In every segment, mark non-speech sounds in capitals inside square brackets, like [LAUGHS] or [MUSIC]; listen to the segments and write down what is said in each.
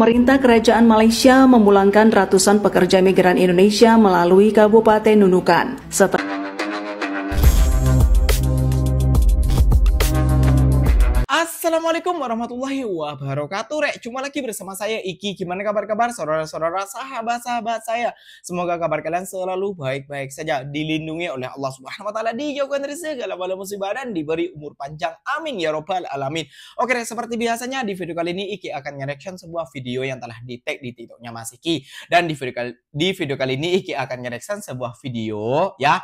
Pemerintah Kerajaan Malaysia memulangkan ratusan pekerja migran Indonesia melalui Kabupaten Nunukan. Setelah Assalamualaikum warahmatullahi wabarakatuh Rek, Cuma lagi bersama saya Iki Gimana kabar-kabar saudara-saudara sahabat-sahabat saya Semoga kabar kalian selalu baik-baik saja Dilindungi oleh Allah subhanahu wa ta'ala Dijauhkan dari segala bala musibah dan diberi umur panjang Amin ya robbal alamin Oke Rek, seperti biasanya di video kali ini Iki akan nge-reaction sebuah video yang telah di tag di tiktoknya Mas Iki Dan di video kali, di video kali ini Iki akan nge-reaction sebuah video ya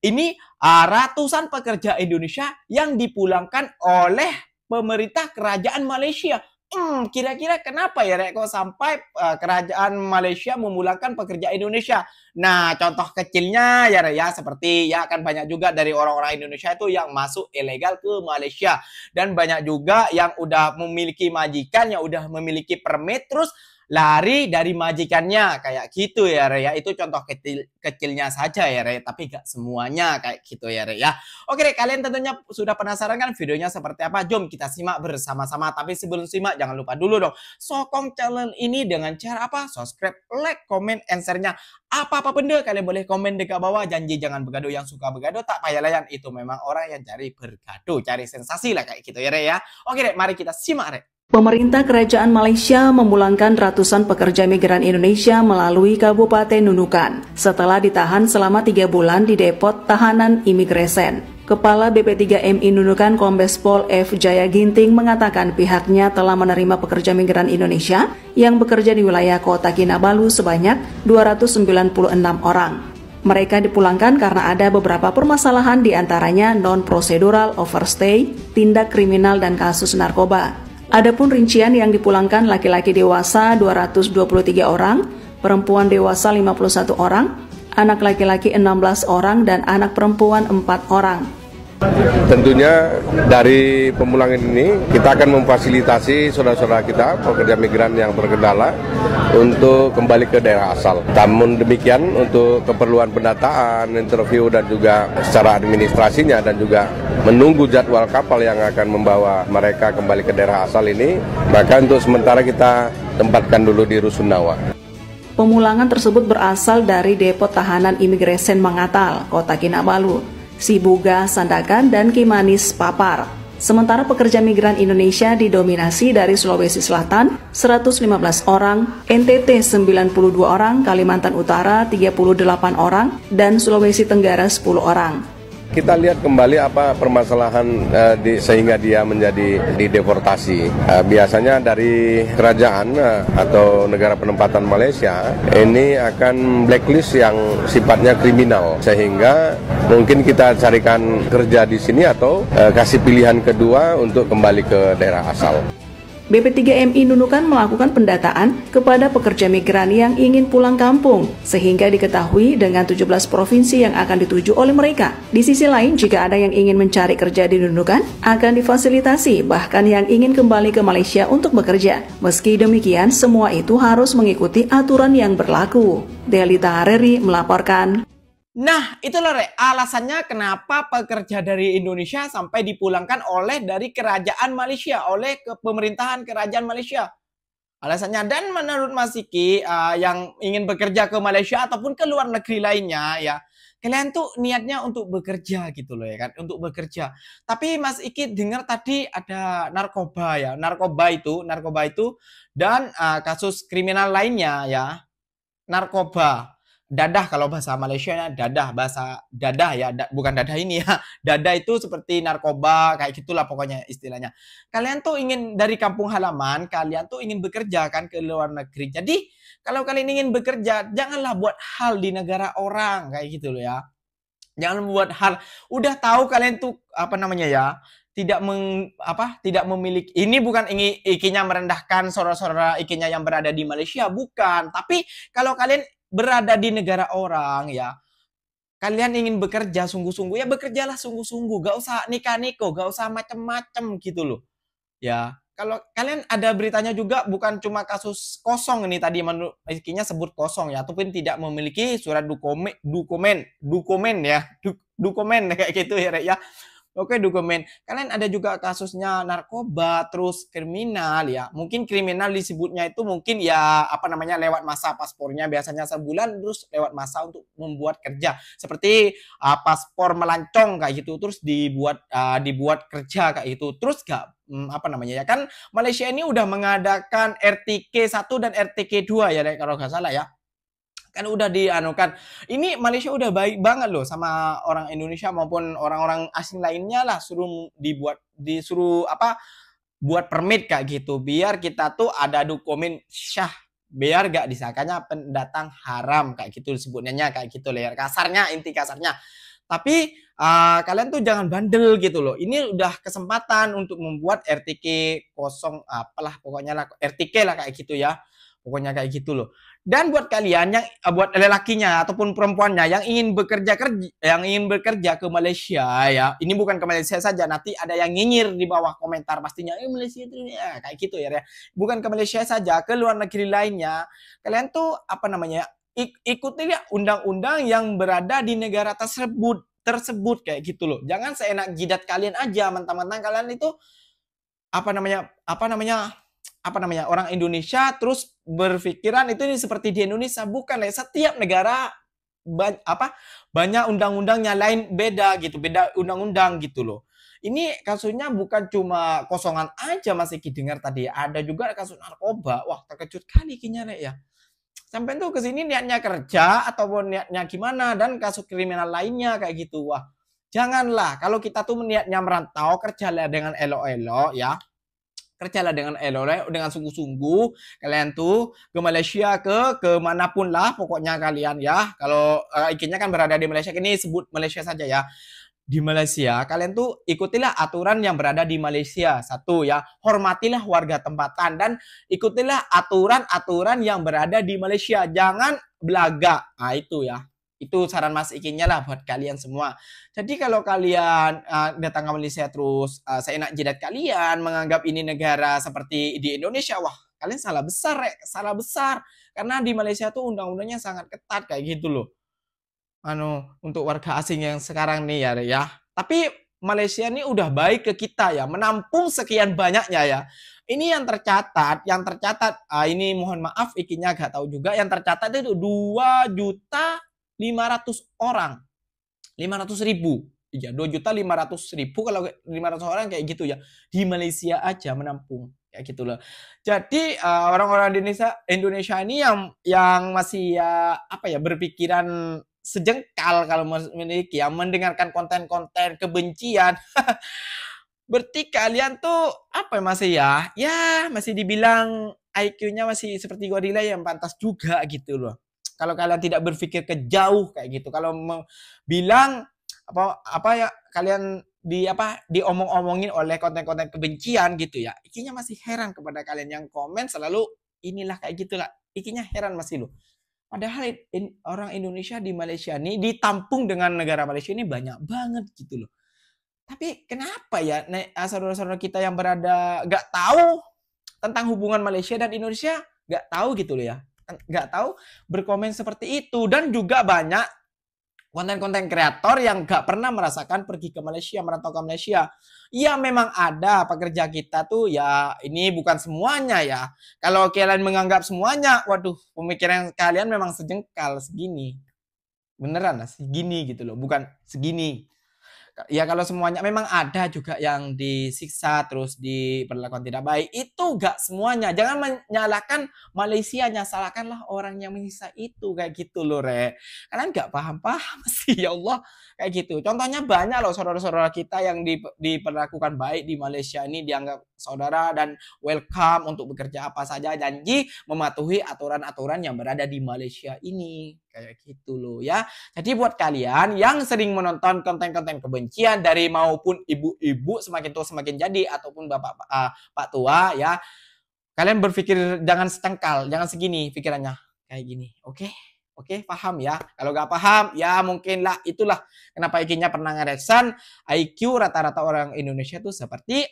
ini uh, ratusan pekerja Indonesia yang dipulangkan oleh pemerintah kerajaan Malaysia. Hmm, kira-kira kenapa ya Rek kok sampai uh, kerajaan Malaysia memulangkan pekerja Indonesia? Nah, contoh kecilnya ya Rek ya seperti ya akan banyak juga dari orang-orang Indonesia itu yang masuk ilegal ke Malaysia dan banyak juga yang udah memiliki majikan yang udah memiliki permit terus lari dari majikannya kayak gitu ya Re ya. Itu contoh kecil kecilnya saja ya Re, tapi gak semuanya kayak gitu ya Re ya. Oke Re, kalian tentunya sudah penasaran kan videonya seperti apa? Jom kita simak bersama-sama. Tapi sebelum simak jangan lupa dulu dong sokong channel ini dengan cara apa? Subscribe, like, comment, answernya share Apa-apa benda kalian boleh komen dekat bawah. Janji jangan bergaduh yang suka bergaduh tak payah layan. Itu memang orang yang cari bergaduh, cari sensasi lah kayak gitu ya Re ya. Oke Re, mari kita simak Re. Pemerintah Kerajaan Malaysia memulangkan ratusan pekerja migran Indonesia melalui Kabupaten Nunukan setelah ditahan selama tiga bulan di depot tahanan imigresen. Kepala BP3MI Nunukan Kombes Pol F. Jaya Ginting mengatakan pihaknya telah menerima pekerja migran Indonesia yang bekerja di wilayah kota Kinabalu sebanyak 296 orang. Mereka dipulangkan karena ada beberapa permasalahan diantaranya non-procedural overstay, tindak kriminal, dan kasus narkoba. Adapun rincian yang dipulangkan laki-laki dewasa 223 orang, perempuan dewasa 51 orang, anak laki-laki 16 orang dan anak perempuan 4 orang. Tentunya dari pemulangan ini kita akan memfasilitasi saudara-saudara kita pekerja migran yang terkendala untuk kembali ke daerah asal. Namun demikian untuk keperluan pendataan, interview dan juga secara administrasinya dan juga menunggu jadwal kapal yang akan membawa mereka kembali ke daerah asal ini, maka untuk sementara kita tempatkan dulu di Rusunawa. Pemulangan tersebut berasal dari Depot Tahanan Imigresen Mangatal, Kota Kinabalu, Sibuga, Sandakan, dan Kimanis, Papar. Sementara pekerja migran Indonesia didominasi dari Sulawesi Selatan 115 orang, NTT 92 orang, Kalimantan Utara 38 orang, dan Sulawesi Tenggara 10 orang. Kita lihat kembali apa permasalahan uh, di, sehingga dia menjadi dideportasi. Uh, eh, biasanya dari kerajaan uh, atau negara penempatan Malaysia ini akan blacklist yang sifatnya kriminal sehingga mungkin kita carikan kerja di sini atau uh, kasih pilihan kedua untuk kembali ke daerah asal. BP3MI Nunukan melakukan pendataan kepada pekerja migran yang ingin pulang kampung, sehingga diketahui dengan 17 provinsi yang akan dituju oleh mereka. Di sisi lain, jika ada yang ingin mencari kerja di Nunukan, akan difasilitasi, bahkan yang ingin kembali ke Malaysia untuk bekerja. Meski demikian, semua itu harus mengikuti aturan yang berlaku. Delita Hareri melaporkan. Nah, itulah Re, alasannya kenapa pekerja dari Indonesia sampai dipulangkan oleh dari kerajaan Malaysia, oleh ke pemerintahan kerajaan Malaysia. Alasannya dan menurut Mas Siki uh, yang ingin bekerja ke Malaysia ataupun ke luar negeri lainnya ya, kalian tuh niatnya untuk bekerja gitu loh ya kan, untuk bekerja. Tapi Mas Iki dengar tadi ada narkoba ya, narkoba itu, narkoba itu dan uh, kasus kriminal lainnya ya, narkoba dadah kalau bahasa Malaysia ya dadah bahasa dadah ya da, bukan dadah ini ya [LAUGHS] dadah itu seperti narkoba kayak gitulah pokoknya istilahnya kalian tuh ingin dari kampung halaman kalian tuh ingin bekerja kan ke luar negeri jadi kalau kalian ingin bekerja janganlah buat hal di negara orang kayak gitu loh ya jangan buat hal udah tahu kalian tuh apa namanya ya tidak meng, apa tidak memiliki ini bukan ingin ikinya merendahkan saudara-saudara ikinya yang berada di Malaysia bukan tapi kalau kalian berada di negara orang ya kalian ingin bekerja sungguh-sungguh ya bekerjalah sungguh-sungguh gak usah nikah niko gak usah macem-macem gitu loh ya kalau kalian ada beritanya juga bukan cuma kasus kosong ini tadi menurutnya sebut kosong ya ataupun tidak memiliki surat dokumen dokumen dokumen ya dokumen [LAUGHS] kayak gitu ya ya Oke, dokumen. Kalian ada juga kasusnya narkoba, terus kriminal ya. Mungkin kriminal disebutnya itu mungkin ya apa namanya lewat masa paspornya biasanya sebulan terus lewat masa untuk membuat kerja. Seperti uh, paspor melancong kayak gitu terus dibuat uh, dibuat kerja kayak gitu. Terus gak hmm, apa namanya ya kan Malaysia ini udah mengadakan RTK 1 dan RTK 2 ya kalau nggak salah ya kan udah dianukan ini Malaysia udah baik banget loh sama orang Indonesia maupun orang-orang asing lainnya lah suruh dibuat disuruh apa buat permit kayak gitu biar kita tuh ada dokumen syah biar gak disangkanya pendatang haram kayak gitu sebutnya kayak gitu leher kasarnya inti kasarnya tapi uh, kalian tuh jangan bandel gitu loh. Ini udah kesempatan untuk membuat RTK kosong apalah pokoknya lah RTK lah kayak gitu ya. Pokoknya kayak gitu loh. Dan buat kalian yang eh, buat lelakinya ataupun perempuannya yang ingin bekerja kerja yang ingin bekerja ke Malaysia ya. Ini bukan ke Malaysia saja, nanti ada yang nyinyir di bawah komentar pastinya, "Eh Malaysia itu ya." Kayak gitu ya, ya. Bukan ke Malaysia saja, ke luar negeri lainnya. Kalian tuh apa namanya? ikuti ya undang-undang yang berada di negara tersebut tersebut kayak gitu loh. Jangan seenak jidat kalian aja mentang-mentang kalian itu apa namanya? apa namanya? apa namanya orang Indonesia terus berpikiran itu ini seperti di Indonesia bukan ya setiap negara ba apa banyak undang-undangnya lain beda gitu beda undang-undang gitu loh ini kasusnya bukan cuma kosongan aja masih dengar tadi ada juga kasus narkoba wah terkejut kali kayaknya ya sampai tuh kesini niatnya kerja ataupun niatnya gimana dan kasus kriminal lainnya kayak gitu wah janganlah kalau kita tuh niatnya merantau kerja dengan elok-elok ya kerjalah dengan elok eh, dengan sungguh-sungguh kalian tuh ke Malaysia ke ke manapun lah pokoknya kalian ya kalau uh, eh, ikinnya kan berada di Malaysia ini sebut Malaysia saja ya di Malaysia, kalian tuh ikutilah aturan yang berada di Malaysia. Satu ya, hormatilah warga tempatan dan ikutilah aturan-aturan yang berada di Malaysia. Jangan belaga. Nah, itu ya itu saran Mas Ikinya lah buat kalian semua. Jadi kalau kalian uh, datang ke Malaysia terus uh, seenak jidat kalian menganggap ini negara seperti di Indonesia, wah kalian salah besar, rek. salah besar. Karena di Malaysia tuh undang-undangnya sangat ketat kayak gitu loh. Anu untuk warga asing yang sekarang nih ya, ya. Tapi Malaysia ini udah baik ke kita ya, menampung sekian banyaknya ya. Ini yang tercatat, yang tercatat, uh, ini mohon maaf ikinya gak tahu juga, yang tercatat itu 2 juta 500 orang. 500 ribu. Ya, 2 juta 500 ribu kalau 500 orang kayak gitu ya. Di Malaysia aja menampung ya gitu loh. Jadi orang eh, orang-orang Indonesia Indonesia ini yang yang masih ya apa ya berpikiran sejengkal kalau memiliki yang mendengarkan konten-konten kebencian. [LAUGHS] Berarti kalian tuh apa ya masih ya? Ya masih dibilang IQ-nya masih seperti gorila ya, yang pantas juga gitu loh. Kalau kalian tidak berpikir ke jauh kayak gitu, kalau bilang apa apa ya kalian di apa diomong-omongin oleh konten-konten kebencian gitu ya. Ikinya masih heran kepada kalian yang komen selalu inilah kayak gitulah. Ikinya heran masih lo. Padahal in, orang Indonesia di Malaysia ini ditampung dengan negara Malaysia ini banyak banget gitu loh. Tapi kenapa ya eh, saudara-saudara kita yang berada gak tahu tentang hubungan Malaysia dan Indonesia gak tahu gitu loh ya nggak tahu berkomen seperti itu dan juga banyak konten-konten kreator yang nggak pernah merasakan pergi ke Malaysia merantau ke Malaysia ya memang ada pekerja kita tuh ya ini bukan semuanya ya kalau kalian menganggap semuanya waduh pemikiran kalian memang sejengkal segini beneran lah segini gitu loh bukan segini ya kalau semuanya memang ada juga yang disiksa terus diperlakukan tidak baik itu gak semuanya jangan menyalahkan Malaysia salahkanlah orang yang menyiksa itu kayak gitu loh re kalian gak paham paham [LAUGHS] sih ya Allah kayak gitu contohnya banyak loh saudara-saudara kita yang diperlakukan baik di Malaysia ini dianggap saudara dan welcome untuk bekerja apa saja janji mematuhi aturan-aturan yang berada di Malaysia ini kayak gitu loh ya. Jadi buat kalian yang sering menonton konten-konten kebencian dari maupun ibu-ibu semakin tua semakin jadi ataupun bapak uh, pak tua ya, kalian berpikir jangan setengkal, jangan segini pikirannya kayak gini, oke? Okay? Oke, okay, paham ya. Kalau nggak paham, ya mungkinlah itulah kenapa IQ-nya pernah ngeresan. IQ rata-rata orang Indonesia tuh seperti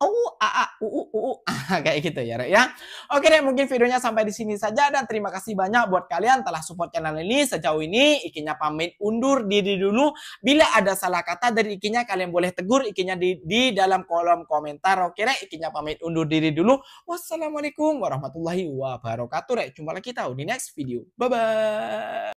Oh a a u u u, u. [LAUGHS] kayak gitu ya ya. Oke deh mungkin videonya sampai di sini saja dan terima kasih banyak buat kalian telah support channel ini sejauh ini. Ikinya pamit undur diri dulu. Bila ada salah kata dari Ikinya kalian boleh tegur Ikinya di, di dalam kolom komentar. Oke deh Ikinya pamit undur diri dulu. Wassalamualaikum warahmatullahi wabarakatuh. Rek. Jumpa lagi tahu di next video. Bye bye.